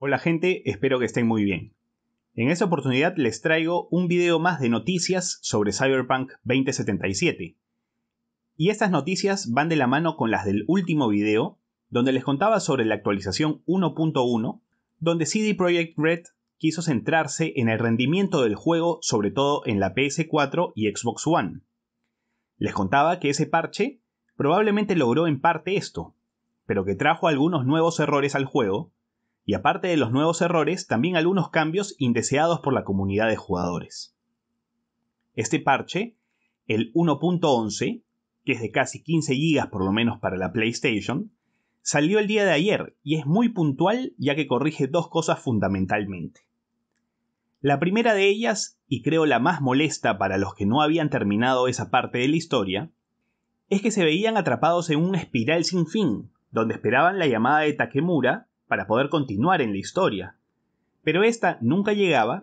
Hola gente, espero que estén muy bien. En esta oportunidad les traigo un video más de noticias sobre Cyberpunk 2077. Y estas noticias van de la mano con las del último video, donde les contaba sobre la actualización 1.1, donde CD Projekt Red quiso centrarse en el rendimiento del juego, sobre todo en la PS4 y Xbox One. Les contaba que ese parche probablemente logró en parte esto, pero que trajo algunos nuevos errores al juego, y aparte de los nuevos errores, también algunos cambios indeseados por la comunidad de jugadores. Este parche, el 1.11, que es de casi 15 GB por lo menos para la PlayStation, salió el día de ayer y es muy puntual ya que corrige dos cosas fundamentalmente. La primera de ellas, y creo la más molesta para los que no habían terminado esa parte de la historia, es que se veían atrapados en una espiral sin fin, donde esperaban la llamada de Takemura, para poder continuar en la historia. Pero esta nunca llegaba,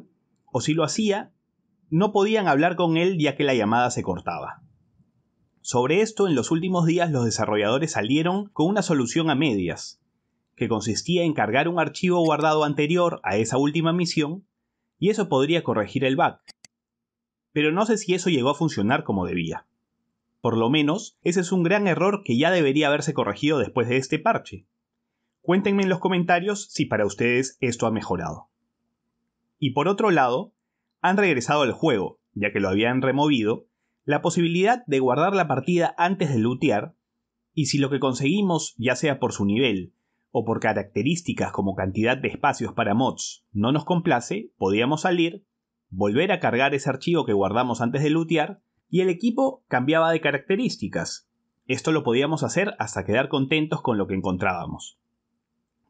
o si lo hacía, no podían hablar con él ya que la llamada se cortaba. Sobre esto, en los últimos días los desarrolladores salieron con una solución a medias, que consistía en cargar un archivo guardado anterior a esa última misión, y eso podría corregir el bug. Pero no sé si eso llegó a funcionar como debía. Por lo menos, ese es un gran error que ya debería haberse corregido después de este parche. Cuéntenme en los comentarios si para ustedes esto ha mejorado. Y por otro lado, han regresado al juego, ya que lo habían removido, la posibilidad de guardar la partida antes de lootear, y si lo que conseguimos, ya sea por su nivel o por características como cantidad de espacios para mods, no nos complace, podíamos salir, volver a cargar ese archivo que guardamos antes de lootear, y el equipo cambiaba de características. Esto lo podíamos hacer hasta quedar contentos con lo que encontrábamos.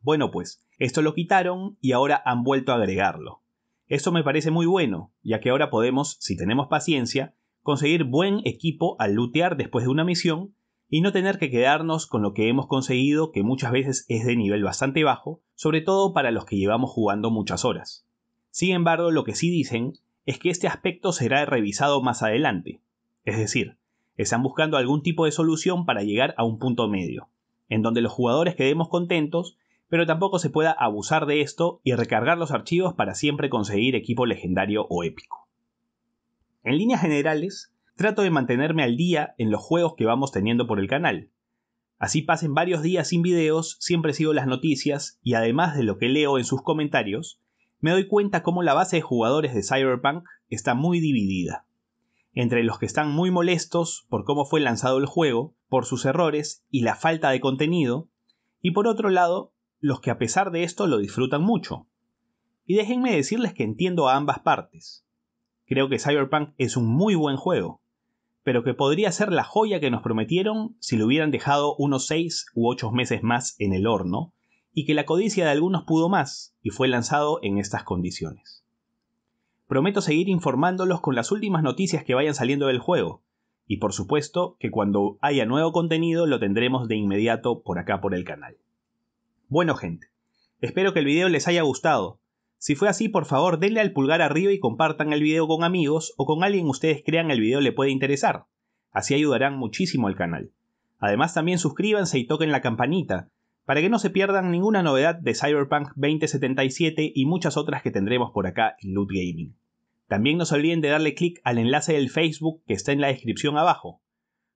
Bueno, pues, esto lo quitaron y ahora han vuelto a agregarlo. Esto me parece muy bueno, ya que ahora podemos, si tenemos paciencia, conseguir buen equipo al lootear después de una misión y no tener que quedarnos con lo que hemos conseguido que muchas veces es de nivel bastante bajo, sobre todo para los que llevamos jugando muchas horas. Sin embargo, lo que sí dicen es que este aspecto será revisado más adelante, es decir, están buscando algún tipo de solución para llegar a un punto medio, en donde los jugadores quedemos contentos pero tampoco se pueda abusar de esto y recargar los archivos para siempre conseguir equipo legendario o épico. En líneas generales, trato de mantenerme al día en los juegos que vamos teniendo por el canal. Así pasen varios días sin videos, siempre sigo las noticias y además de lo que leo en sus comentarios, me doy cuenta cómo la base de jugadores de Cyberpunk está muy dividida. Entre los que están muy molestos por cómo fue lanzado el juego, por sus errores y la falta de contenido, y por otro lado, los que a pesar de esto lo disfrutan mucho. Y déjenme decirles que entiendo a ambas partes. Creo que Cyberpunk es un muy buen juego, pero que podría ser la joya que nos prometieron si lo hubieran dejado unos 6 u 8 meses más en el horno, y que la codicia de algunos pudo más y fue lanzado en estas condiciones. Prometo seguir informándolos con las últimas noticias que vayan saliendo del juego, y por supuesto que cuando haya nuevo contenido lo tendremos de inmediato por acá por el canal. Bueno gente, espero que el video les haya gustado. Si fue así, por favor denle al pulgar arriba y compartan el video con amigos o con alguien ustedes crean el video le puede interesar. Así ayudarán muchísimo al canal. Además también suscríbanse y toquen la campanita para que no se pierdan ninguna novedad de Cyberpunk 2077 y muchas otras que tendremos por acá en Loot Gaming. También no se olviden de darle clic al enlace del Facebook que está en la descripción abajo,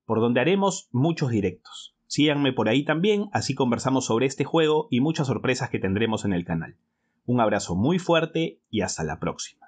por donde haremos muchos directos. Síganme por ahí también, así conversamos sobre este juego y muchas sorpresas que tendremos en el canal. Un abrazo muy fuerte y hasta la próxima.